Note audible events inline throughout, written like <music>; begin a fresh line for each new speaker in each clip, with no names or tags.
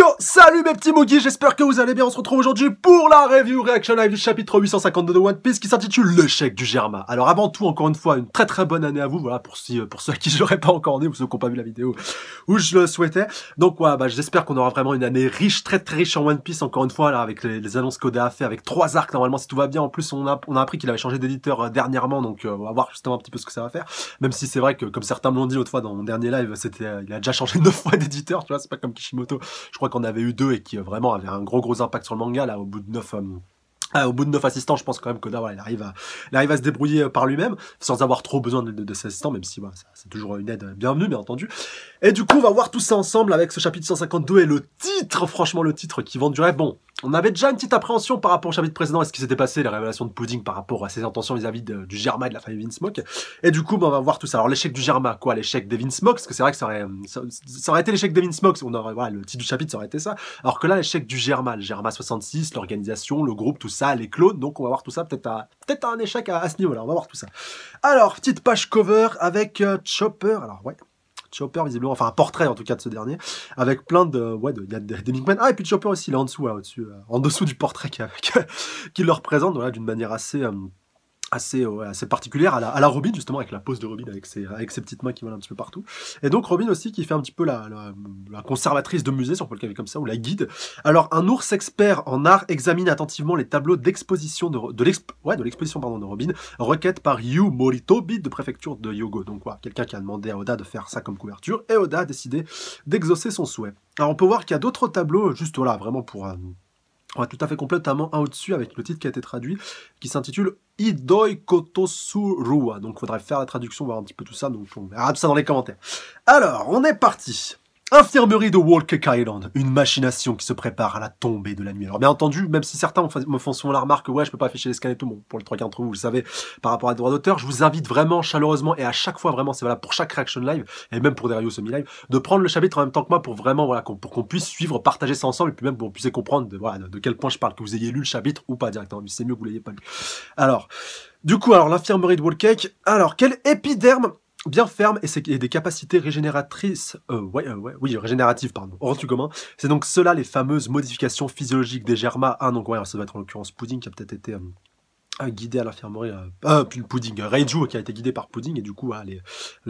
Yo, salut mes petits Moogies, j'espère que vous allez bien, on se retrouve aujourd'hui pour la review reaction live du chapitre 852 de One Piece qui s'intitule Le chèque du Germain. Alors avant tout, encore une fois, une très très bonne année à vous, voilà, pour, pour ceux à <laughs> qui j'aurais pas encore né ou ceux qui n'ont pas vu la vidéo où je le souhaitais. Donc voilà, bah, j'espère qu'on aura vraiment une année riche, très très riche en One Piece, encore une fois, là, avec les, annonces qu'Oda a fait, avec trois arcs normalement si tout va bien. En plus, on a, on a appris qu'il avait changé d'éditeur euh, dernièrement, donc euh, on va voir justement un petit peu ce que ça va faire. Même si c'est vrai que, comme certains me l'ont dit autrefois dans mon dernier live, c'était, euh, il a déjà changé <laughs> neuf fois d'éditeur, tu vois, c'est pas comme Kishimoto. Je crois qu'on avait eu deux et qui euh, vraiment avait un gros gros impact sur le manga là au bout de neuf euh, ah, au bout de neuf assistants, je pense quand même que là, il arrive à, il arrive à se débrouiller euh, par lui-même, sans avoir trop besoin de, ses assistants, même si voilà, c'est toujours une aide bienvenue, bien entendu. Et du coup, on va voir tout ça ensemble avec ce chapitre 152 et le titre, franchement, le titre qui vend du rêve. Bon, on avait déjà une petite appréhension par rapport au chapitre précédent à ce qui s'était passé, les révélations de Pudding par rapport à ses intentions vis-à-vis du Germa et de la famille Vinsmoke. Et du coup, ben, on va voir tout ça. Alors l'échec du Germa, quoi, l'échec d'Evin Smoke, parce que c'est vrai que ça aurait, ça, aurait été l'échec d'Evin Smoke, on aurait, voilà, le titre du chapitre, ça aurait été ça. Alors que là, l'échec du Germa, le Germa 66, l'organisation, le groupe, tout ça, les clones, donc on va voir tout ça peut-être à, peut-être un échec à, ce niveau-là, on va voir tout ça. Alors, petite page cover avec euh, Chopper, alors ouais, Chopper visiblement, enfin un portrait en tout cas de ce dernier, avec plein de, ouais, de, y a des Minkman. Ah et puis Chopper aussi là en dessous, là, au-dessus, euh, en dessous du portrait qui, <laughs> qui le représente, voilà, d'une manière assez euh, euh, assez, particulière à la, Robin, justement, avec la pose de Robin, avec ses, petites mains qui volent un petit peu partout. Et donc Robin aussi qui fait un petit peu la, conservatrice de musée, si on peut le comme ça, ou la guide. Alors un ours expert en art examine attentivement les tableaux d'exposition de, de l'exposition ouais, de, Robin, requête par Yu Morito, Moritobi de préfecture de Yogo. Donc quelqu'un qui a demandé à Oda de faire ça comme couverture, et Oda a décidé d'exaucer son souhait. Alors on peut voir qu'il y a d'autres tableaux, juste là vraiment pour... Euh, va tout à fait complètement un au-dessus avec le titre qui a été traduit, qui s'intitule Idoi Kotosurua. Donc, il faudrait faire la traduction, voir un petit peu tout ça. Donc, on verra ça dans les commentaires. Alors, on est parti. Infirmerie de Walk Island, une machination qui se prépare à la tombée de la nuit. Alors bien entendu, même si certains me font souvent la remarque, ouais, je peux pas afficher les scanners bon, pour les trois quarts d'entre vous, vous le savez, par rapport à droits d'auteur, je vous invite vraiment chaleureusement et à chaque fois vraiment, c'est valable pour chaque reaction live et même pour des radios semi-live, de prendre le chapitre en même temps que moi pour vraiment voilà pour qu'on puisse suivre, partager ça ensemble et puis même pour qu'on puisse comprendre de, quel point je parle, que vous ayez lu le chapitre ou pas directement, c'est mieux que vous l'ayez pas lu. Alors, du coup, alors l'infirmerie de Wallcake, alors quel épiderme bien ferme et, des capacités régénératrices, euh, ouais, euh, ouais, oui, régénératives, pardon, rentre commun. C'est donc cela les fameuses modifications physiologiques des germas. Ah, donc, ouais, ça doit être en l'occurrence Pudding qui a peut-être été euh, guidé à l'infirmerie, euh, ah, puis le Pudding, Reiju qui a été guidé par Pudding, et du coup, ah, les,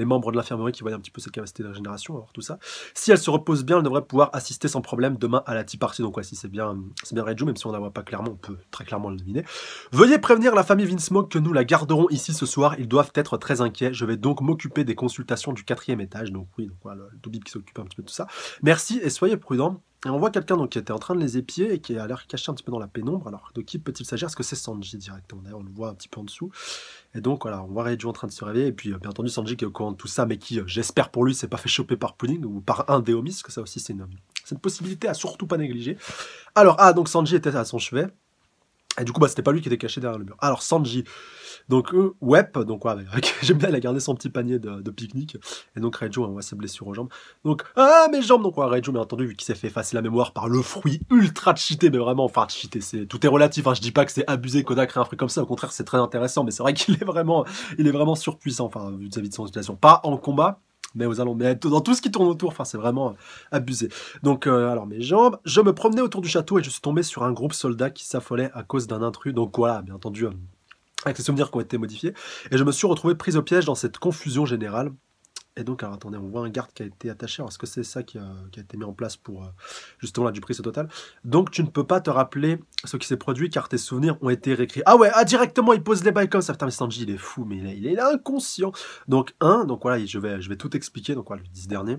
membres de l'infirmerie qui voient un petit peu cette capacité de régénération, alors tout ça. Si elle se repose bien, elle devrait pouvoir assister sans problème demain à la Tea Party, donc ouais, si c'est bien, c'est bien Reiju, même si on ne la voit pas clairement, on peut très clairement le deviner. Veuillez prévenir la famille Vinsmoke que nous la garderons ici ce soir, ils doivent être très inquiets, je vais donc m'occuper des consultations du quatrième étage, donc oui, donc voilà, le qui s'occupe un petit peu de tout ça. Merci et soyez prudents, et on voit quelqu'un donc, qui était en train de les épier et qui a l'air caché un petit peu dans la pénombre. Alors de qui peut-il s'agir Est-ce que c'est Sanji directement D'ailleurs, on le voit un petit peu en dessous. Et donc voilà, on voit Reiju en train de se réveiller. Et puis euh, bien entendu, Sanji qui est au courant de tout ça, mais qui, euh, j'espère pour lui, s'est pas fait choper par Pudding ou par un des homies, parce que ça aussi c'est une, une possibilité à surtout pas négliger. Alors, ah, donc Sanji était à son chevet. Et du coup, bah, c'était pas lui qui était caché derrière le mur. Alors, Sanji, donc euh, Web donc ouais, <laughs> j'aime bien, il a gardé son petit panier de, pique-nique. Et donc Redo on hein, ouais, ses blessures aux jambes. Donc, ah, mes jambes Donc, ouais, Redo bien entendu, vu qu'il s'est fait effacer la mémoire par le fruit ultra cheaté, mais vraiment, enfin, cheaté, c'est, tout est relatif. Hein, je dis pas que c'est abusé qu'on a un fruit comme ça, au contraire, c'est très intéressant, mais c'est vrai qu'il est vraiment, il est vraiment surpuissant, enfin, vis sa vie de son situation. Pas en combat, mais aux allons, mais dans tout ce qui tourne autour, enfin c'est vraiment euh, abusé. Donc euh, alors mes jambes, je me promenais autour du château et je suis tombé sur un groupe soldats qui s'affolait à cause d'un intrus. Donc voilà, bien entendu, euh, avec les souvenirs qui ont été modifiés, et je me suis retrouvé pris au piège dans cette confusion générale. Et donc, alors, attendez, on voit un garde qui a été attaché. Alors, est-ce que c'est ça qui a, été mis en place pour euh, justement la prix totale total Donc, tu ne peux pas te rappeler ce qui s'est produit car tes souvenirs ont été réécrits. Ah ouais, ah, directement, il pose les bails comme ça. Putain, mais Sanji, il est fou, mais il est, inconscient. Donc, un, donc voilà, je vais, je vais tout expliquer. Donc, voilà, le 10 dernier.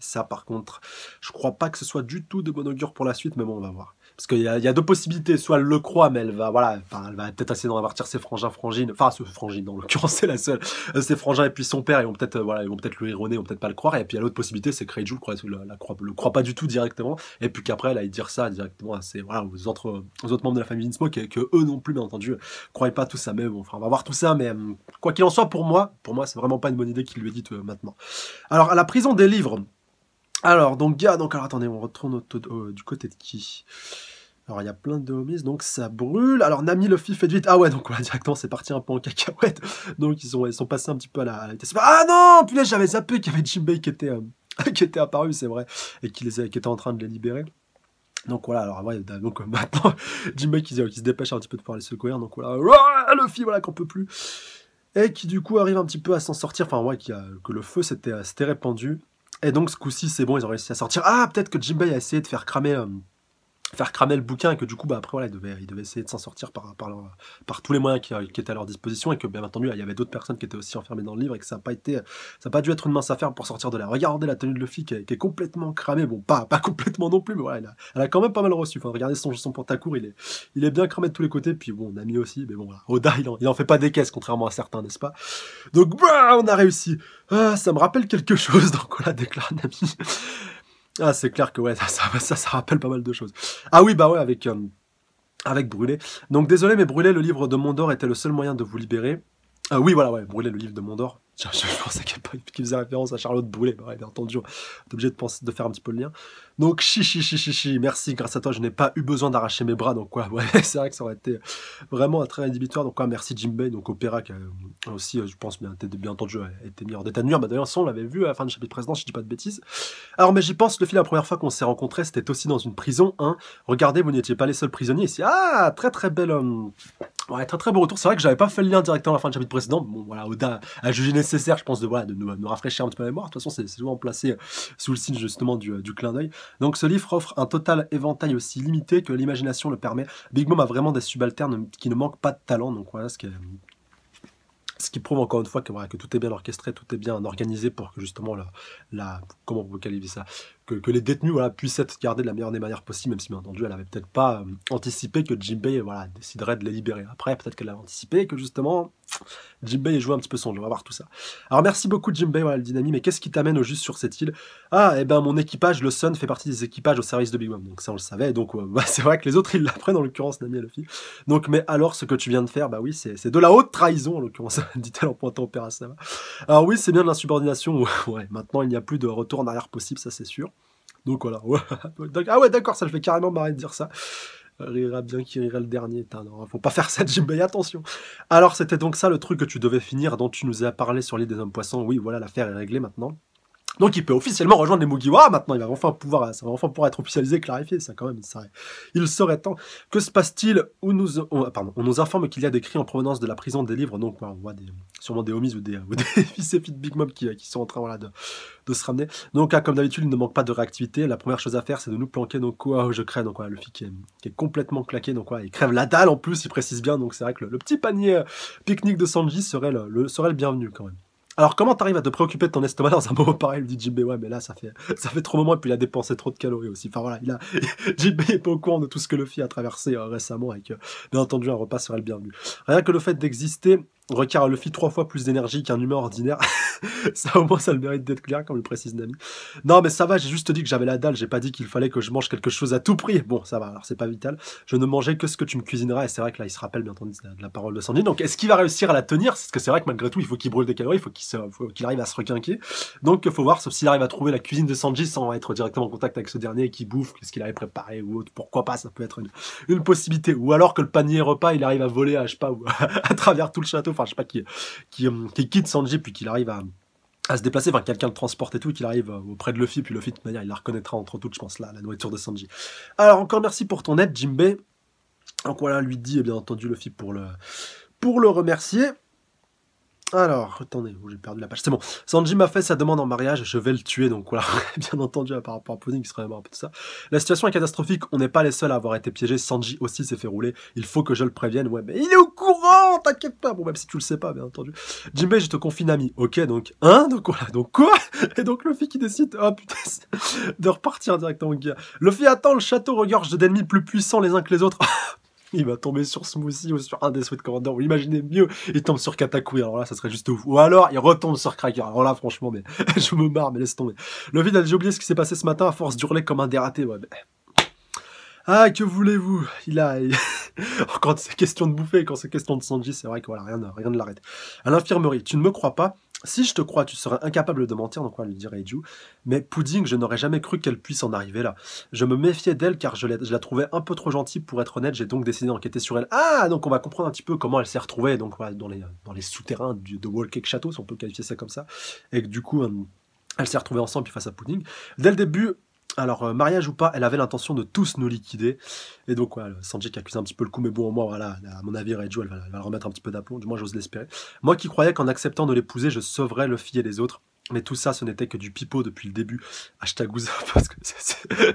Ça, par contre, je crois pas que ce soit du tout de bon augure pour la suite, mais bon, on va voir. Parce qu'il y, a deux possibilités. Soit elle le croit, mais elle va, voilà, elle va peut-être essayer d'en avertir ses frangins, frangines. Enfin, ce frangine, dans l'occurrence, <laughs> c'est la seule. Euh, ses frangins et puis son père, ils vont peut-être euh, voilà, ils peut le erroner, ils vont peut-être pas le croire. Et puis, l'autre possibilité, c'est que Rachel le, la, croit, le croit pas du tout directement. Et puis qu'après, elle aille dire ça directement à voilà, aux, autres, autres membres de la famille Innsmoke et que eux non plus, bien entendu, croient pas tout ça. Mais bon, on va voir tout ça. Mais hum, quoi qu'il en soit, pour moi, pour moi, c'est vraiment pas une bonne idée qu'il lui ait dit maintenant. Alors, à la prison des livres, alors, donc, gars, ah, donc, alors, attendez, on retourne du côté de qui alors il y a plein de homies, donc ça brûle. Alors Nami, Luffy, fait vite. Ah ouais, donc directement c'est parti un peu en cacahuète. Donc ils sont, sont passés un petit peu à la, vitesse. Ah non, putain, j'avais zappé qu'il y avait Jinbei qui était, euh, <laughs> qui était apparu, c'est vrai, et qui, les, euh, qui était en train de les libérer. Donc voilà, alors bah, donc euh, <laughs> maintenant, Jinbei qui, se dépêche un petit peu de pouvoir les secourir. Donc voilà, le Luffy, voilà qu'on peut plus. Et qui du coup arrive un petit peu à s'en sortir. Enfin ouais, que le feu s'était répandu et donc, ce coup-ci, c'est bon, ils ont réussi à sortir. Ah, peut-être que Jinbei a essayé de faire cramer euh, faire cramer le bouquin et que du coup, bah, après, voilà, ils devaient, essayer de s'en sortir par, par, par, tous les moyens qui, étaient à leur disposition et que, bien entendu, il y avait d'autres personnes qui étaient aussi enfermées dans le livre et que ça n'a pas été, ça a pas dû être une mince affaire pour sortir de là. Regardez la tenue de Luffy qui, qui est complètement cramée, bon, pas, pas complètement non plus, mais voilà, elle a, quand même pas mal reçu. Enfin, regardez son, son pantacourt, il est, il est bien cramé de tous les côtés, puis bon, Nami aussi, mais bon, voilà, Oda, il en, fait pas des caisses, contrairement à certains, n'est-ce pas Donc, bah, on a réussi. Ah, ça me rappelle quelque chose, donc on la déclare, Nami ah, c'est clair que ouais, <laughs> ça ça, ça, rappelle pas mal de choses. Ah oui, bah ouais, avec, euh, avec Brûlé. Donc désolé, mais Brûlé, le livre de Mondor était le seul moyen de vous libérer. Ah oui, voilà, ouais, Brûlé, le livre de Mondor. Je, pensais qu'il faisait référence à Charlotte Boulet. Bah bien entendu, hein. obligé de, penser, de faire un petit peu le lien. Donc, chichi, chichi, chichi, merci. Grâce à toi, je n'ai pas eu besoin d'arracher mes bras. Donc, quoi, <laughs> c'est vrai que ça aurait été vraiment un très inhibitoire. Donc, quoi, merci Jim Bay, donc Opéra, qui a, euh, aussi, euh, je pense, bien, bien entendu, été mis hors d'état de nuire. Bah, D'ailleurs, on l'avait vu à la fin du chapitre précédent, je dis pas de bêtises. Alors, mais j'y pense, le fil la première fois qu'on s'est rencontrés, c'était aussi dans une prison. Hein. Regardez, vous n'étiez pas les seuls prisonniers ici. Ah, très très bel homme euh, Ouais, très très beau retour. C'est vrai que j'avais pas fait le lien directement à la fin du chapitre précédent. Bon, voilà, Oda a jugé nécessaire, je pense, de, voilà, de nous, rafraîchir un petit peu la mémoire. De toute façon, c'est souvent placé euh, sous le signe justement euh, du, clin d'œil. Donc, ce livre offre un total éventail aussi limité que l'imagination le permet. Big Mom a vraiment des subalternes qui ne manquent pas de talent. Donc, voilà ce qui ce qui prouve encore une fois que, que tout est bien orchestré, tout est bien organisé pour que justement la, la comment vous peut ça, que, les détenus puissent être gardés de la meilleure des manières possibles, même si bien entendu elle n'avait peut-être pas euh, anticipé que Jinbei voilà, déciderait de les libérer. Après, peut-être qu'elle avait anticipé que justement Jim Bay joue un petit peu son jeu, on va voir tout ça. Alors merci beaucoup Jim Bay, voilà le dynamique, mais qu'est-ce qui t'amène au juste sur cette île Ah, et eh ben mon équipage, le Sun, fait partie des équipages au service de Big Mom, donc ça on le savait, donc euh, <laughs> bah, c'est vrai que les autres ils l'apprennent, en l'occurrence Nami et Luffy. Donc, mais alors ce que tu viens de faire, bah oui, c'est de la haute trahison, en l'occurrence, <laughs> dit-elle en pointant au père ça. Alors oui, c'est bien de l'insubordination, ouais, maintenant il n'y a plus de retour en arrière possible, ça c'est sûr. Donc voilà, ouais. <laughs> ah ouais d'accord, ça je vais carrément m'arrêter de dire ça rira bien qui rira le dernier. Non, faut pas faire ça, <laughs> Jim attention. Alors, c'était donc ça le truc que tu devais finir, dont tu nous as parlé sur l'île des hommes poissons. Oui, voilà, l'affaire est réglée maintenant. Donc il peut officiellement rejoindre les Mugiwara maintenant, il va enfin pouvoir, ça va enfin pouvoir être officialisé, clarifié, ça quand même, ça, il serait temps. Que se passe-t-il on ah, nous, nous informe qu'il y a des cris en provenance de la prison des livres, donc on voit des, sûrement des homies ou des, <laughs> fils et filles de Big Mom qui, sont en train voilà, de, se ramener. Donc ah, comme d'habitude, il ne manque pas de réactivité, la première chose à faire c'est de nous planquer, donc quoi, ah, oh, je crée, donc voilà, le fils qui est, complètement claqué, donc voilà, il crève la dalle en plus, il précise bien, donc c'est vrai que le, petit panier euh, pique-nique de Sanji serait le, serait le bienvenu quand même. Alors, comment t'arrives à te préoccuper de ton estomac dans un <laughs> moment pareil Il dit ouais, mais là, ça fait, <laughs> ça fait trop moment, et puis il a dépensé trop de calories aussi. Enfin voilà, il a, <laughs> est pas au courant de tout ce que Luffy a traversé euh, récemment, avec que, bien entendu un repas serait le bienvenu. Rien que le fait d'exister requiert à Luffy trois fois plus d'énergie qu'un humain ordinaire. <laughs> ça, au moins, ça le mérite d'être clair, comme le précise Nami. Non, mais ça va, j'ai juste dit que j'avais la dalle, j'ai pas dit qu'il fallait que je mange quelque chose à tout prix. Bon, ça va, alors c'est pas vital. Je ne mangeais que ce que tu me cuisineras, et c'est vrai que là, il se rappelle, bien entendu, de la parole de Sandy. Donc, est-ce qu'il va réussir à la tenir Parce que c'est vrai que malgré tout, il faut qu'il brûle des calories, il faut qu'il arrive à se requinquer. Donc, il faut voir, sauf s'il arrive à trouver la cuisine de Sanji sans être directement en contact avec ce dernier qui bouffe, ce qu'il avait préparé ou autre. Pourquoi pas, ça peut être une, possibilité. Ou alors que le panier repas, il arrive à voler à, je sais pas, <laughs> à travers tout le château enfin je sais pas, qui, qui, euh, qui quitte Sanji puis qu'il arrive à, se déplacer, enfin quelqu'un le transporte et tout, qu'il arrive euh, auprès de Luffy, puis Luffy de toute manière il la reconnaîtra entre toutes, je pense, là, la nourriture de Sanji. Alors encore merci pour ton aide, Jimbe. Donc voilà, lui dit, et eh bien entendu Luffy pour le, pour le remercier. Alors, attendez, oh, j'ai perdu la page. C'est bon. Sanji m'a fait sa demande en mariage, je vais le tuer. Donc voilà, <laughs> bien entendu, à par rapport à Pudding, il serait mort un peu tout ça. La situation est catastrophique, on n'est pas les seuls à avoir été piégés. Sanji aussi s'est fait rouler. Il faut que je le prévienne. Ouais, mais il est au courant, t'inquiète pas. Bon, même si tu le sais pas, bien entendu. Jimbei, je te confie Nami. Ok, donc, hein Donc voilà, donc quoi <laughs> Et donc Luffy qui décide, oh putain, de repartir directement Le Luffy attend, le château regorge d'ennemis plus puissants les uns que les autres. <laughs> <laughs> il va tomber sur Smoothie ou sur un des Sweet Commander, vous imaginez mieux, il tombe sur Katakui, alors là, ça serait juste ouf. Ou alors, il retombe sur Cracker, alors là, franchement, mais <laughs> je me marre, mais laisse tomber. Le vide j'ai oublié ce qui s'est passé ce matin à force d'hurler comme un dératé, ouais, Ah, que voulez-vous Il a... <laughs> Oh, quand c'est question de bouffer, quand c'est question de Sanji, c'est vrai que voilà, rien, rien ne l'arrête. À l'infirmerie, tu ne me crois pas si je te crois, tu serais incapable de mentir, donc quoi, le dirait Mais Pudding, je n'aurais jamais cru qu'elle puisse en arriver là. Je me méfiais d'elle car je, la trouvais un peu trop gentille pour être honnête, j'ai donc décidé d'enquêter sur elle. Ah, donc on va comprendre un petit peu comment elle s'est retrouvée donc, voilà, dans, les, dans les souterrains du, de cake Château, si on peut qualifier ça comme ça. Et que du coup, euh, elle s'est retrouvée ensemble face à Pudding. Dès le début, alors, euh, mariage ou pas, elle avait l'intention de tous nous liquider. Et donc, voilà, Sanjay qui accuse un petit peu le coup, mais bon, au voilà, à mon avis, Reju, elle, va, le remettre un petit peu d'aplomb, du moins, j'ose l'espérer. Moi qui croyais qu'en acceptant de l'épouser, je sauverais le fille et les autres. Mais tout ça, ce n'était que du pipeau depuis le début. Hashtag <laughs> parce que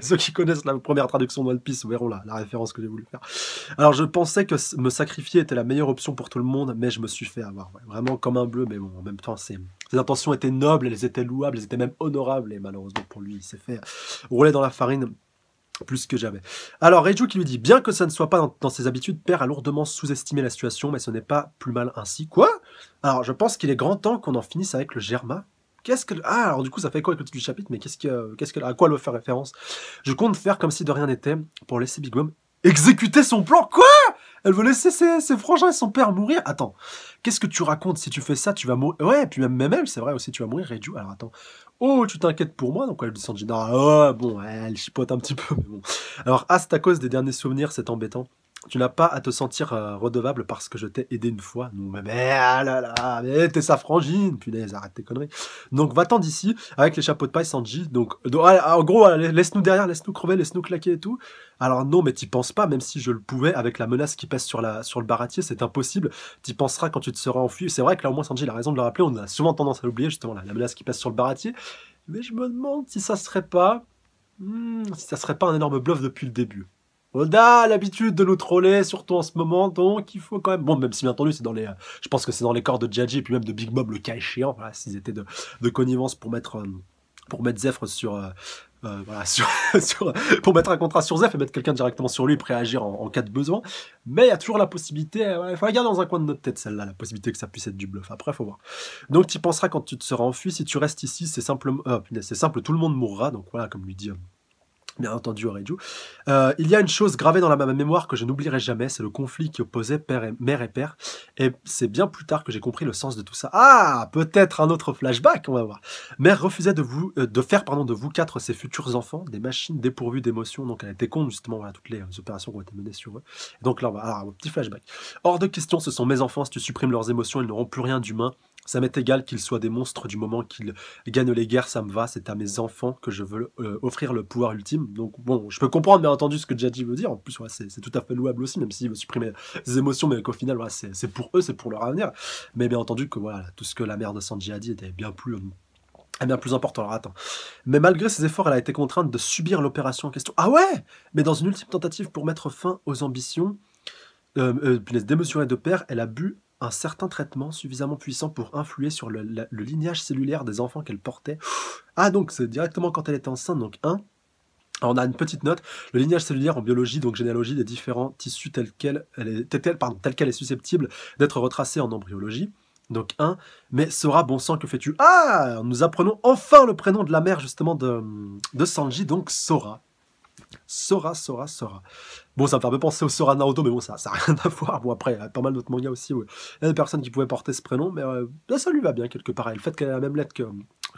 <laughs> ceux qui connaissent la première traduction de One Piece verront la, la référence que j'ai voulu faire. Alors, je pensais que me sacrifier était la meilleure option pour tout le monde, mais je me suis fait avoir. vraiment comme un bleu, mais bon, en même temps, c'est ses intentions étaient nobles, elles étaient louables, elles étaient même honorables. Et malheureusement pour lui, il s'est fait rouler dans la farine plus que jamais. Alors Reju qui lui dit bien que ça ne soit pas dans, ses habitudes, père a lourdement sous-estimé la situation, mais ce n'est pas plus mal ainsi. Quoi Alors je pense qu'il est grand temps qu'on en finisse avec le Germa. Qu'est-ce que ah alors du coup ça fait quoi avec le titre du chapitre Mais qu'est-ce que qu'est-ce que à quoi elle veut faire référence Je compte faire comme si de rien n'était pour laisser Big exécuter son plan. Quoi elle veut laisser ses, frangins et son père mourir. Attends, qu'est-ce que tu racontes Si tu fais ça, tu vas mourir. Ouais, puis même, même elle, c'est vrai aussi, tu vas mourir, Alors attends. Oh, tu t'inquiètes pour moi. Donc elle dit Sanji, non, oh, bon, elle chipote un petit peu. Mais bon. Alors, à c'est à cause des derniers souvenirs, c'est embêtant. Tu n'as pas à te sentir euh, redevable parce que je t'ai aidé une fois. Non, mais, mais ah là là, mais t'es sa frangine, punaise, arrête tes conneries. Donc va-t'en d'ici avec les chapeaux de paille Sanji. Donc, ah, en gros, laisse-nous derrière, laisse-nous crever, laisse-nous claquer et tout. Alors non, mais t'y penses pas, même si je le pouvais, avec la menace qui pèse sur, la, sur le baratier, c'est impossible. T'y penseras quand tu te seras enfui. C'est vrai que là, au moins, Sanji a raison de le rappeler. On a souvent tendance à l'oublier, justement, la menace qui passe sur le baratier. Mais je me demande si ça serait pas. Hmm, si ça serait pas un énorme bluff depuis le début. Oda a l'habitude de nous troller, surtout en ce moment, donc il faut quand même... Bon, même si bien entendu, c'est dans les, je pense que c'est dans les corps de Jaji et puis même de Big Mob le cas échéant, s'ils étaient de, connivence pour mettre... Euh, pour mettre sur, euh, euh, <laughs> pour mettre un contrat sur Zef et mettre quelqu'un directement sur lui, prêt à en, cas de besoin. Mais il y a toujours la possibilité, euh, il faut garder dans un coin de notre tête celle-là, la possibilité que ça puisse être du bluff. Après, il faut voir. Donc tu penseras quand tu te seras enfui, si tu restes ici, c'est simple, euh, c'est simple, tout le monde mourra. Donc voilà, comme lui dit bien entendu Euh, il y a une chose gravée dans la, ma mémoire que je n'oublierai jamais, c'est le conflit qui opposait mère et père. Et c'est bien plus tard que j'ai compris le sens de tout ça. Ah, peut-être un autre flashback, on va voir. Mère refusait de, euh, faire pardon, de vous quatre ses futurs enfants, des machines dépourvues d'émotions, donc elle était contre justement voilà, toutes les euh, opérations qui ont été menées sur eux. donc là, on un petit flashback. Hors de question, ce sont mes enfants, si tu supprimes leurs émotions, ils n'auront plus rien d'humain. Ça m'est égal qu'ils soient des monstres du moment qu'ils gagnent les guerres, ça me va, c'est à mes enfants que je veux euh, offrir le pouvoir ultime. Donc bon, je peux comprendre bien entendu ce que Jadji veut dire, en plus c'est tout à fait louable aussi, même s'il veut supprimer ses émotions, mais qu'au final c'est pour eux, c'est pour leur avenir. Mais bien entendu que voilà, tout ce que la mère de Sanji a dit était bien plus... Euh, bien plus important, alors attends. Mais malgré ses efforts, elle a été contrainte de subir l'opération en question. Ah ouais Mais dans une ultime tentative pour mettre fin aux ambitions, d'émotion euh, et de père, elle a bu un certain traitement suffisamment puissant pour influer sur le, lignage cellulaire des enfants qu'elle portait. Ah, donc c'est directement quand elle était enceinte, donc 1. on a une petite note. Le lignage cellulaire en biologie, donc généalogie des différents tissus tels qu'elle est, est susceptible d'être retracé en embryologie. Donc 1. Mais Sora, bon sang, que fais-tu Ah Nous apprenons enfin le prénom de la mère justement de, de Sanji, donc Sora. Sora, Sora, Sora. Bon, ça me fait un peu penser au Sora Naruto, mais bon, ça n'a rien à voir. Bon, après, il y a pas mal d'autres mangas aussi où il y a des personnes qui pouvaient porter ce prénom, mais euh, ça lui va bien quelque part. Et le fait qu'elle ait la même lettre que,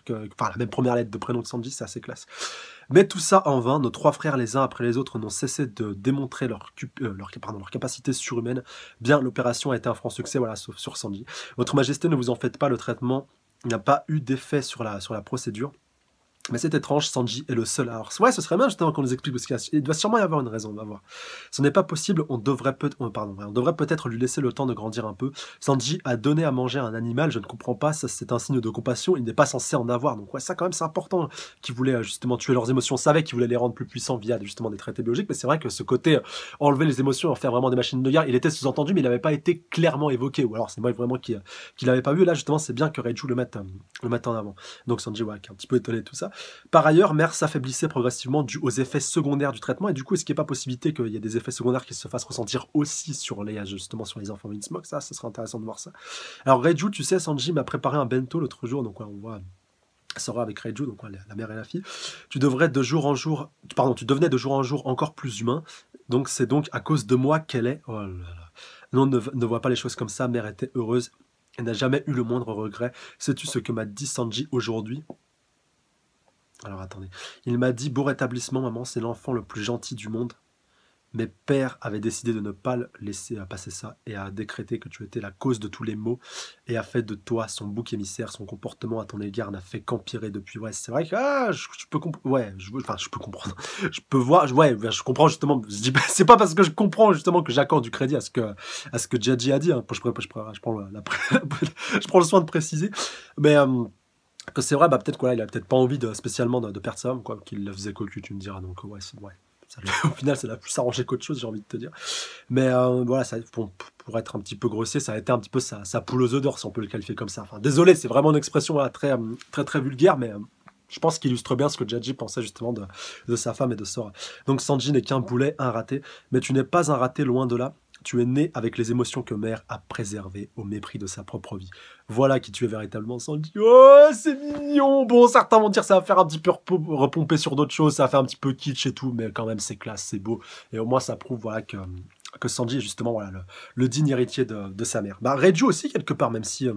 Enfin, la même première lettre de prénom de Sandy, c'est assez classe. Mais tout ça en vain, nos trois frères, les uns après les autres, n'ont cessé de démontrer leur, euh, leur, leur capacité surhumaine. Bien, l'opération a été un franc succès, voilà, sauf sur Sanji. Votre Majesté, ne vous en faites pas, le traitement n'a pas eu d'effet sur la, sur la procédure. Mais c'est étrange, Sanji est le seul alors Ouais, ce serait bien justement qu'on nous explique, parce qu'il doit sûrement y avoir une raison, on va voir. Ce n'est pas possible, on devrait peut-être oh, on devrait peut-être lui laisser le temps de grandir un peu. Sanji a donné à manger à un animal, je ne comprends pas, c'est un signe de compassion, il n'est pas censé en avoir. Donc ouais, ça quand même c'est important, qu'il voulait euh, justement tuer leurs émotions, on savait qu'il voulait les rendre plus puissants via justement des traités biologiques, mais c'est vrai que ce côté euh, enlever les émotions, en faire vraiment des machines de guerre, il était sous-entendu, mais il n'avait pas été clairement évoqué, ou alors c'est moi vraiment qui, euh, qui l'avait pas vu, là justement c'est bien que Reiju le mette, le mette en avant. Donc Sanji, ouais, un petit peu étonné tout ça. Par ailleurs, mère s'affaiblissait progressivement dû aux effets secondaires du traitement, et du coup, est-ce qu'il n'y a pas possibilité qu'il y ait des effets secondaires qui se fassent ressentir aussi sur les, justement, sur les enfants Winsmoke Ça, ce serait intéressant de voir ça. Alors, Reju, tu sais, Sanji m'a préparé un bento l'autre jour, donc on voit sera avec Reju donc la mère et la fille, tu devrais de jour en jour, pardon, tu devenais de jour en jour encore plus humain. Donc c'est donc à cause de moi qu'elle est. Oh là là. Non, ne, ne pas les choses comme ça. Mère était heureuse. Elle n'a jamais eu le moindre regret. Sais-tu ce que m'a dit Sanji aujourd'hui alors attendez. Il m'a dit Beau rétablissement, maman, c'est l'enfant le plus gentil du monde. Mes pères avaient décidé de ne pas le laisser passer ça et a décrété que tu étais la cause de tous les maux et a fait de toi son bouc émissaire. Son comportement à ton égard n'a fait qu'empirer depuis. Ouais, c'est vrai que ah, je, peux comprendre. Ouais, je, enfin, je peux comprendre. <laughs> Je peux voir. Je, ouais, ben, je comprends justement. Je dis, <laughs> c'est pas parce que je comprends justement que j'accorde du crédit à ce que à ce que Jadji a dit. Je, prends, le soin de préciser, mais. Euh, c'est vrai, bah, peut-être qu'il il a peut-être pas envie de, spécialement de, de perdre sa quoi, qu'il la faisait cocu, tu me diras. Donc, ouais, <laughs> au final, ça l'a plus arrangé qu'autre chose, j'ai envie de te dire. Mais euh, voilà, ça, pour, être un petit peu grossier, ça a été un petit peu sa, sa poule aux œufs d'or, si on peut le qualifier comme ça. Enfin, désolé, c'est vraiment une expression très, très, très vulgaire, mais. je pense qu'il illustre bien ce que Jadji pensait justement de, de, sa femme et de Sora. Donc Sanji n'est qu'un boulet, un raté, mais tu n'es pas un raté loin de là tu es né avec les émotions que mère a préservées au mépris de sa propre vie. Voilà qui tu es véritablement sans Oh, c'est mignon Bon, certains vont dire ça va faire un petit peu repomper sur d'autres choses, ça va faire un petit peu kitsch et tout, mais quand même, c'est classe, c'est beau. Et au moins, ça prouve voilà, que, que Sanji est justement voilà, le, digne héritier de, sa mère. Bah, Reiju aussi, quelque part, même si. Euh,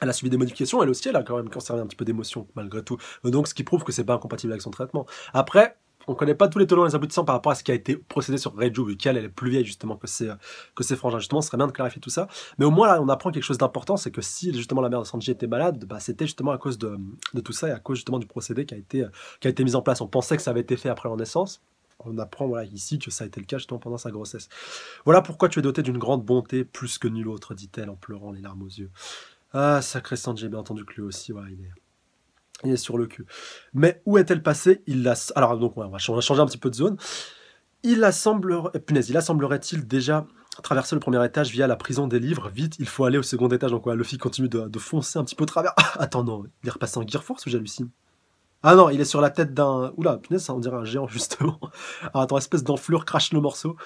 elle a subi des modifications, elle aussi, elle a quand même conservé un petit peu d'émotions, malgré tout. Donc, ce qui prouve que c'est pas incompatible avec son traitement. Après, on ne connaît pas tous les tenants et les aboutissants par rapport à ce qui a été procédé sur Reju, vu qu'elle est plus vieille justement que ses, que ces frangins. Justement, ce serait bien de clarifier tout ça. Mais au moins, là, on apprend quelque chose d'important c'est que si justement la mère de Sanji était malade, bah, c'était justement à cause de, tout ça et à cause justement du procédé qui a, été, qui a été mis en place. On pensait que ça avait été fait après la naissance. On apprend voilà, ici que ça a été le cas justement pendant sa grossesse. Voilà pourquoi tu es doté d'une grande bonté plus que nul autre, dit-elle en pleurant les larmes aux yeux. Ah, sacré Sanji, bien entendu que lui aussi, voilà, il est il est sur le cul. Mais où est-elle passée Il la... Alors, donc, on va changer un petit peu de zone. Il assemblerait... Eh, punaise, il assemblerait-il déjà traversé le premier étage via la prison des livres. Vite, il faut aller au second étage. Donc, Luffy continue de, foncer un petit peu travers. <laughs> attends, non, il est repassé en Gear Force ou j'hallucine Ah non, il est sur la tête d'un. Oula, punaise, on dirait un géant, <laughs> justement. attends, espèce d'enflure, crache le morceau.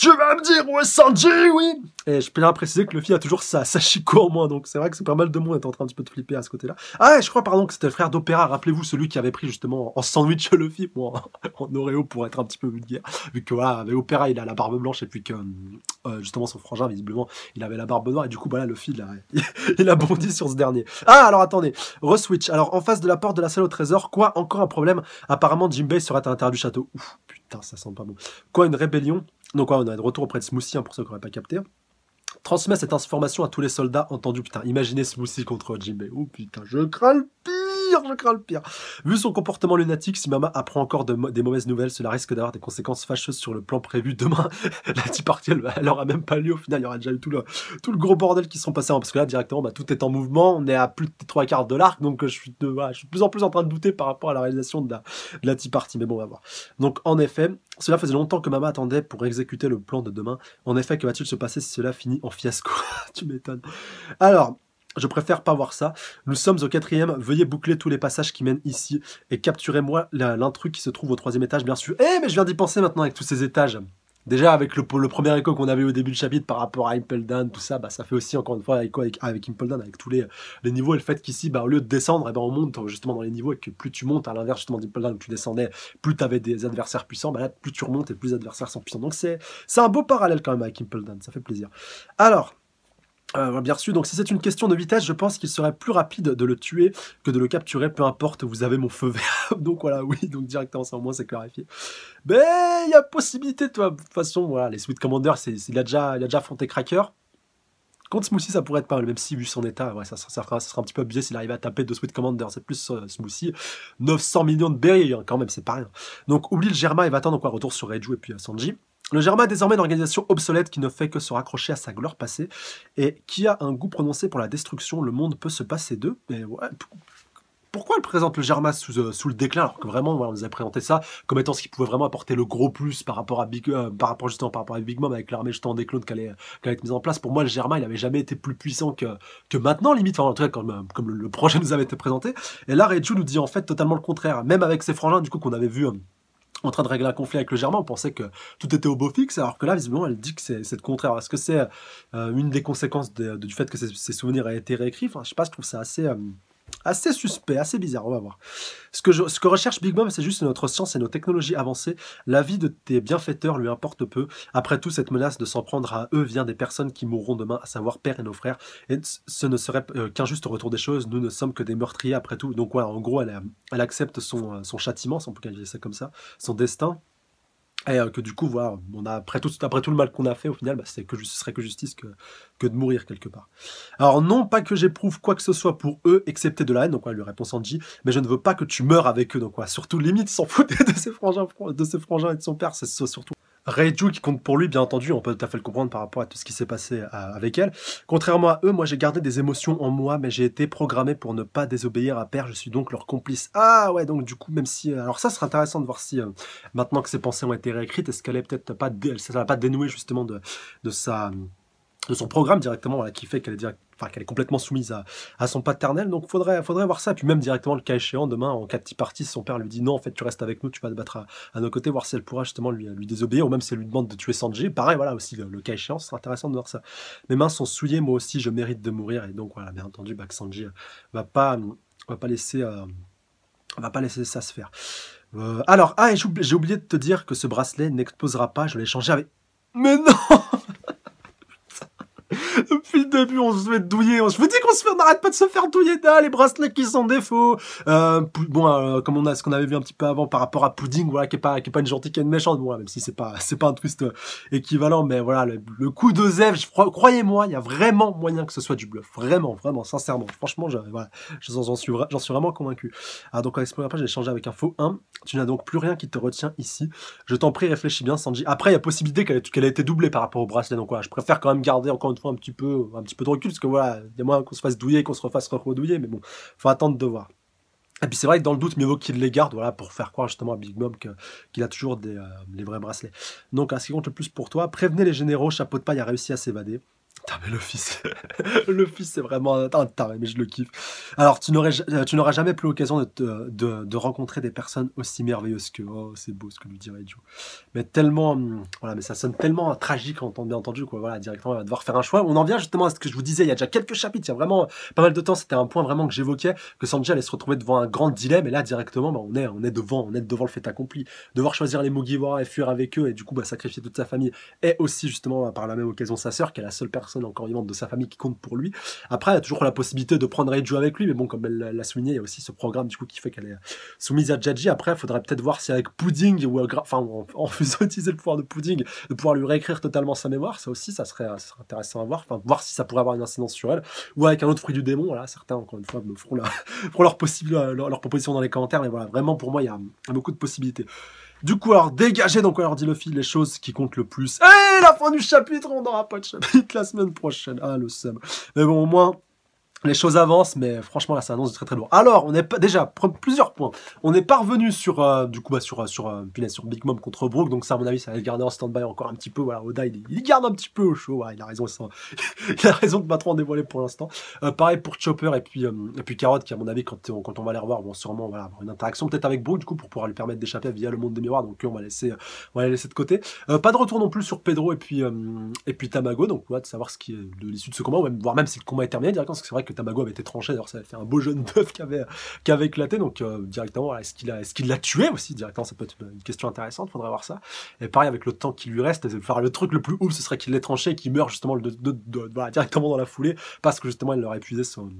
Tu vas me dire où est Sanji, oui Et je peux bien préciser que Luffy a toujours sa chico en moins, donc c'est vrai que c'est pas mal de monde est en train un petit peu de flipper à ce côté-là. Ah, je crois, pardon, que c'était le frère d'Opéra, rappelez-vous, celui qui avait pris justement en sandwich <laughs> Luffy, bon, en Oreo pour être un petit peu vulgaire, vu que voilà, avec Opéra, il a la barbe blanche et puis que euh, euh, justement son frangin, visiblement, il avait la barbe noire et du coup, voilà, bah le Luffy, il a, <laughs> il bondi sur ce dernier. Ah, alors attendez, re-switch. Alors en face de la porte de la salle au trésor, quoi Encore un problème Apparemment, Jimbei serait à l'intérieur du château. Ouf, Putain, ça sent pas bon. Quoi une rébellion, donc quoi, on a de retour auprès de Smoothie hein, pour ceux qui n'auraient pas capté. Hein. Transmet cette information à tous les soldats entendus. Putain, imaginez Smoothie contre Jimmy. Oh putain, je crains le pire je crains le pire. Vu son comportement lunatique, si Mama apprend encore des mauvaises nouvelles, cela risque d'avoir des conséquences fâcheuses sur le plan prévu demain. <laughs> la Tea Party, bah, elle, n'aura même pas lieu. Au final, il y aura déjà eu tout le, tout le gros bordel qui sont passé hein, parce que là, directement, bah, tout est en mouvement. On est à plus de trois quarts de l'arc. Donc, euh, je suis, de, je suis plus en plus en train de douter par rapport à la réalisation de la, de la Tea Party. Mais bon, on va voir. Donc, en effet, cela faisait longtemps que Mama attendait pour exécuter le plan de demain. En effet, que va-t-il se passer si cela finit en fiasco <laughs> Tu m'étonnes. Alors, je préfère pas voir ça. Nous sommes au quatrième. Veuillez boucler tous les passages qui mènent ici et capturez-moi l'intrus qui se trouve au troisième étage, bien sûr. Eh, mais je viens d'y penser maintenant avec tous ces étages. Déjà, avec le, premier écho qu'on avait au début du chapitre par rapport à Impel tout ça, bah, ça fait aussi encore une fois écho avec, Impel avec tous les, les niveaux. Et le fait qu'ici, bah, au lieu de descendre, eh ben, on monte euh, justement dans les niveaux et que plus tu montes, à l'inverse justement d'Impel Down, où tu descendais, plus tu avais des adversaires puissants, bah, là, plus tu remontes et plus les adversaires sont puissants. Donc c'est un beau parallèle quand même avec Impel ça fait plaisir. Alors, euh, bien sûr. Donc si c'est une question de vitesse, je pense qu'il serait plus rapide de le tuer que de le capturer, peu importe, vous avez mon feu vert. <laughs> donc voilà, oui, donc directement ça au c'est clarifié. Mais il y a possibilité, de toute façon, voilà, les Sweet Commander, il, a déjà, il a déjà affronté Cracker. Contre Smoothie, ça pourrait être pas mal, même si vu son état, ouais, ça, ça, ça, sera un petit peu abusé s'il arrive à taper deux Sweet Commander, c'est plus euh, Smoothie. 900 millions de berries, hein, quand même, c'est pas rien. Donc oublie le Germain il va attendre un retour sur Reju et puis à euh, Sanji. Le Germa est désormais une organisation obsolète qui ne fait que se raccrocher à sa gloire passée et qui a un goût prononcé pour la destruction. Le monde peut se passer d'eux. pourquoi elle présente le Germa euh, sous, le déclin alors que vraiment on nous a présenté ça comme étant ce qui pouvait vraiment apporter le gros plus par rapport à Big euh, par rapport justement par rapport à Big Mom avec l'armée justement des clones qui allait, qu être mise en place pour moi le Germa il n'avait jamais été plus puissant que, que maintenant limite enfin en comme, euh, le, projet nous avait été présenté et là Reju nous dit en fait totalement le contraire même avec ses frangins du coup qu'on avait vu en train de régler un conflit avec le Germain, on pensait que tout était au beau fixe, alors que là, visiblement, elle dit que c'est le contraire. Est-ce que c'est euh, une des conséquences du fait que ces, souvenirs aient été réécrits enfin, Je sais pas, je trouve ça assez... Euh, assez suspect, assez bizarre, on va voir. Ce que, je, recherche Big Mom, c'est juste notre science et nos technologies avancées. La vie de tes bienfaiteurs lui importe peu. Après tout, cette menace de s'en prendre à eux vient des personnes qui mourront demain, à savoir père et nos frères. Et ce ne serait euh, qu'un juste retour des choses. Nous ne sommes que des meurtriers après tout. Donc voilà, en gros, elle, accepte son, euh, son châtiment, sans plus peut ça comme ça, son destin. Et euh, que du coup, voilà, on après, tout, après tout le mal qu'on a fait, au final, bah, c'est que, ce serait que justice que, que de mourir quelque part. Alors non pas que j'éprouve quoi que ce soit pour eux, excepté de la haine, donc ouais, lui répond Sanji, mais je ne veux pas que tu meurs avec eux, donc ouais, surtout limite s'en foutre <laughs> de ses de ses frangins et de son père, c'est surtout... Reiju qui compte pour lui, bien entendu, on peut tout à fait le comprendre par rapport à tout ce qui s'est passé euh, avec elle. Contrairement à eux, moi j'ai gardé des émotions en moi, mais j'ai été programmé pour ne pas désobéir à Père, je suis donc leur complice. Ah ouais, donc du coup, même si... Euh, alors ça sera intéressant de voir si, euh, maintenant que ses pensées ont été réécrites, est-ce qu'elle est, peut-être pas... Elle, ça va pas dénouer justement de, de sa de son programme directement, voilà, qui fait qu'elle est direct, enfin qu'elle est complètement soumise à, son paternel. Donc faudrait faudrait voir ça. Puis même directement le cas échéant demain en cas de petit parti, son père lui dit non en fait tu restes avec nous, tu vas te battre à, nos côtés, voir si elle pourra justement lui, lui désobéir ou même si elle lui demande de tuer Sanji. Pareil voilà aussi le, cas échéant, ce sera intéressant de voir ça. Mes mains sont souillées, moi aussi je mérite de mourir et donc voilà bien entendu bah, Sanji euh, va pas va pas laisser euh, va pas laisser ça se faire. Euh, alors, ah, j'ai oublié, de te dire que ce bracelet n'exposera pas, je l'ai changé avec... Mais non on se fait douiller. Je vous dis qu'on se fait, on n'arrête pas de se faire douiller là, ah, les bracelets qui sont défauts. Euh, bon, euh, comme on a ce qu'on avait vu un petit peu avant par rapport à Pudding, voilà, qui est pas, qui est pas une gentille, qui est une méchante. Bon, même si c'est pas, c'est pas un twist euh, équivalent, mais voilà, le, coup de Zev, croyez-moi, il y a vraiment moyen que ce soit du bluff. Vraiment, vraiment, sincèrement. Franchement, j'en voilà, suis, j'en suis vraiment convaincu. Ah, donc, avec ce premier j'ai échangé avec un faux 1. Tu n'as donc plus rien qui te retient ici. Je t'en prie, réfléchis bien, Sanji. Après, il y a possibilité qu'elle ait, été doublée par rapport au bracelet, donc voilà, je préfère quand même garder encore une fois un petit peu, un, petit peu de recul, parce que voilà, il y a moins qu'on se fasse douiller, qu'on se refasse re-douiller, mais bon, faut attendre de voir. Et puis c'est vrai que dans le doute, mieux vaut qu'il les garde, voilà, pour faire croire justement à Big Mom qu'il a toujours des, euh, les vrais bracelets. Donc, un ce le plus pour toi, prévenez les généraux, chapeau de paille a réussi à s'évader. Putain, mais le <laughs> fils c'est vraiment un, taré, mais je le kiffe. Alors, tu n'aurais, euh, tu n'auras jamais plus l'occasion de, de, rencontrer des personnes aussi merveilleuses que. Oh, c'est beau ce que lui dirait Joe. Mais tellement, hum, voilà, mais ça sonne tellement tragique en bien entendu, quoi. Voilà, directement, on va devoir faire un choix. On en vient justement à ce que je vous disais il y a déjà quelques chapitres, il y a vraiment pas mal de temps. C'était un point vraiment que j'évoquais, que Sanjay allait se retrouver devant un grand dilemme, et là, directement, bah, on est, on est devant, on est devant le fait accompli. Devoir choisir les Mugiwara et fuir avec eux, et du coup, bah, sacrifier toute sa famille, et aussi justement, par la même occasion, sa sœur, qui est la seule personne encore encore vivante de sa famille qui compte pour lui. Après, elle a toujours la possibilité de prendre Reiju avec lui, mais bon, comme elle l'a souligné, il y a aussi ce programme du coup qui fait qu'elle est soumise à Jaji. Après, il faudrait peut-être voir si avec Pudding, ou euh, enfin, en, faisant <laughs> utiliser le pouvoir de Pudding, de pouvoir lui réécrire totalement sa mémoire, ça aussi, ça serait, intéressant à voir, enfin, voir si ça pourrait avoir une incidence sur elle, ou avec un autre fruit du démon. voilà, certains, encore une fois, me feront, <laughs> leur, possible, leur, proposition dans les commentaires, mais voilà, vraiment, pour moi, il y a beaucoup de possibilités. Du coup, alors, dégagez donc on leur dit Luffy les choses qui comptent le plus. Et la fin du chapitre, on n'aura pas de chapitre la semaine prochaine. Ah, le seum. Mais bon, au moins, les choses avancent, mais franchement, là, ça annonce de très très lourd. Alors, on est déjà plusieurs points. On est parvenu sur euh, du coup bah, sur euh, sur euh, sur Big Mom contre Brook, donc ça à mon avis, ça va le garder en stand-by encore un petit peu. Voilà, Oda, il, garde un petit peu au chaud. il a raison, <laughs> il, a raison de pas trop en dévoiler pour l'instant. pareil pour Chopper et puis et puis Carrot, qui à mon avis, quand on, quand on va les revoir, vont sûrement voilà avoir une interaction peut-être avec Brook du coup pour pouvoir lui permettre d'échapper via le monde des miroirs. Donc on va laisser on va les laisser de côté. pas de retour non plus sur Pedro et puis et puis Tamago. Donc on de savoir ce qui est de l'issue de ce combat, voire même si le combat est terminé directement, parce que c'est vrai que avait été tranché. alors ça avait fait un beau jeune bœuf qui avait, éclaté. Donc, euh, directement, est-ce qu'il est l'a tué aussi Directement, ça peut être une question intéressante. Faudrait voir ça. Et pareil, avec le temps qui lui reste, le truc le plus ouf, ce serait qu'il l'ait tranché et qu'il meurt justement directement dans la foulée parce que justement, il leur épuisé son,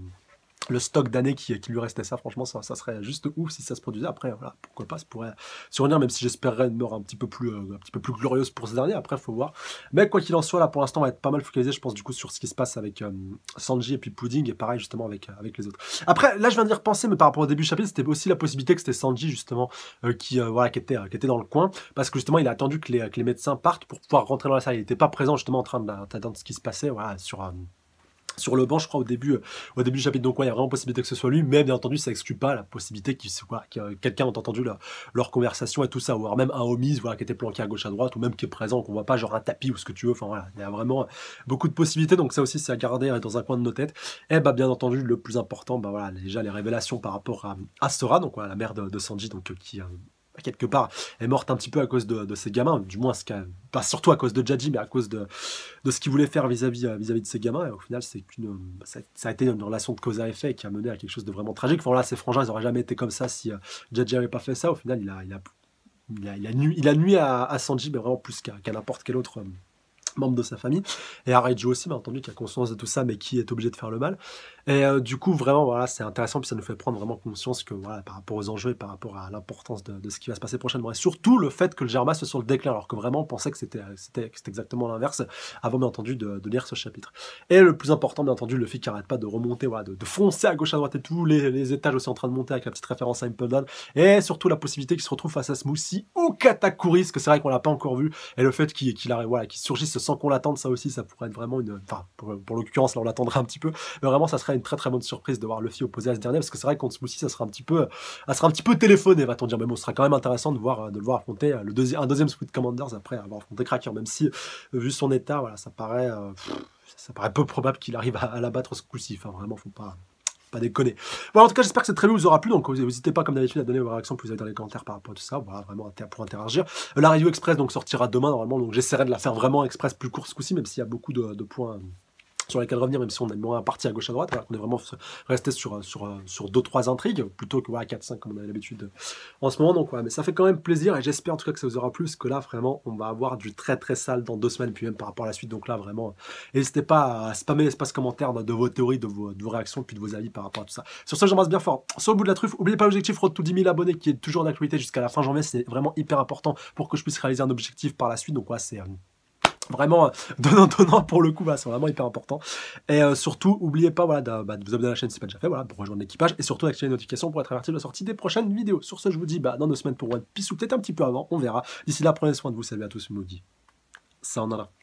le stock d'années qui, lui restait ça, franchement, ça, serait juste ouf si ça se produisait. Après, voilà, pourquoi pas, ça pourrait survenir, même si j'espérais une mort un petit peu plus, euh, un petit peu plus glorieuse pour ce dernier Après, faut voir. Mais quoi qu'il en soit, là, pour l'instant, on va être pas mal focalisé, je pense, du coup, sur ce qui se passe avec euh, Sanji et puis Pudding, et pareil, justement, avec, euh, avec les autres. Après, là, je viens d'y repenser, mais par rapport au début chapitre, c'était aussi la possibilité que c'était Sanji, justement, qui, voilà, qui était, qui était dans le coin, parce que justement, il a attendu que les, que les médecins partent pour pouvoir rentrer dans la salle. Il n'était pas présent, justement, en train d'attendre ce qui se passait, voilà, sur. un sur le banc, je crois, au début, euh, au début du chapitre. Donc, quoi, il y a vraiment possibilité que ce soit lui, mais bien entendu, ça n'exclut pas la possibilité qu'il soit que quelqu'un ait entendu leur conversation et tout ça, ou même un Omis voilà, qui était planqué à gauche à droite, ou même qui est présent, qu'on voit pas, genre un tapis ou ce que tu veux. Enfin, voilà, il y a vraiment beaucoup de possibilités. Donc, ça aussi, c'est à garder hein, dans un coin de nos têtes. Et bah, bien entendu, le plus important, bah voilà, déjà les révélations par rapport à Astora, donc la mère de, de Sanji, donc euh, qui. Euh, quelque part, est morte un petit peu à cause de, ses gamins, du moins, ce pas surtout à cause de Jadji, mais à cause de, de ce qu'il voulait faire vis-à-vis euh, -vis, de ses gamins. Et au final, c'est une bah, ça, a été une relation de cause à effet qui a mené à quelque chose de vraiment tragique. Enfin, là, ces frangins, n'auraient jamais été comme ça si euh, Jadji n'avait pas fait ça. Au final, il a, il a, à, Sanji, mais vraiment plus qu'à, n'importe quel autre. homme. Euh, membre de sa famille. Et Araijo aussi, bien entendu, qui a conscience de tout ça, mais qui est obligé de faire le mal. Et euh, du coup, vraiment, voilà, c'est intéressant, puis ça nous fait prendre vraiment conscience que, voilà, par rapport aux enjeux et par rapport à l'importance de, ce qui va se passer prochainement. Et surtout, le fait que le Germa soit sur le déclin, alors que vraiment, on pensait que c'était exactement l'inverse, avant, bien entendu, de, lire ce chapitre. Et le plus important, bien entendu, le fait qu'il n'arrête pas de remonter, voilà, de, foncer à gauche, à droite et tous les, étages aussi en train de monter avec la petite référence à Impel Et surtout, la possibilité qu'il se retrouve face à Smoothie ou Katakuri, que c'est vrai qu'on l'a pas encore vu, et le fait qu'il qu voilà, qu surgisse sans qu'on l'attende, ça aussi, ça pourrait être vraiment une. Enfin, pour, l'occurrence, là, on l'attendra un petit peu. Mais vraiment, ça serait une très très bonne surprise de voir Luffy opposé à ce dernier, parce que c'est vrai qu'on se ça sera un petit peu, ça sera un petit peu téléphoné, va-t-on dire. Mais bon, ce sera quand même intéressant de voir, de le voir affronter euh, le deuxième, un deuxième Squid Commanders après avoir affronté Cracker, même si, vu son état, voilà, ça paraît, euh, ça paraît peu probable qu'il arrive à, à l'abattre ce coup-ci. Enfin, vraiment, faut pas pas déconner. Voilà, en tout cas, j'espère que cette review vous aura plu. Donc, n'hésitez pas, comme d'habitude, à donner vos réactions que vous avez dans les commentaires par rapport à tout ça. Voilà, vraiment pour interagir. Euh, la review express donc sortira demain normalement. Donc, j'essaierai de la faire vraiment express plus courte ce coup-ci, même s'il y a beaucoup de points euh, sur lesquels revenir, même si on est moins parti à gauche à droite, alors qu'on est vraiment resté sur, euh, sur, euh, sur deux, trois intrigues, plutôt que 4-5 comme on a l'habitude euh, en ce moment. Donc, mais ça fait quand même plaisir et j'espère en tout cas que ça vous aura plu, que là, vraiment, on va avoir du très très sale dans deux semaines, puis même par rapport à la suite. Donc là, vraiment, n'hésitez pas à spammer l'espace commentaire de vos théories, de vos, réactions, puis de vos avis par rapport à tout ça. Sur ça j'embrasse bien fort. Sur le bout de la truffe, n'oubliez pas l'objectif road to 10 000 abonnés qui est toujours d'actualité jusqu'à la fin janvier. C'est vraiment hyper important pour que je puisse réaliser un objectif par la suite. Donc, ouais, c'est. Vraiment euh, donnant donnant pour le coup, bah, c'est vraiment hyper important. Et euh, surtout, n'oubliez pas voilà, bah, de, vous abonner à la chaîne si ce n'est pas déjà fait, voilà, pour rejoindre l'équipage et surtout d'activer les notifications pour être averti de la sortie des prochaines vidéos. Sur ce, je vous dis bah, dans deux semaines pour One Piece ou peut-être un petit peu avant, on verra. D'ici là, prenez soin de vous, salut à tous, maudit. Ça en a là.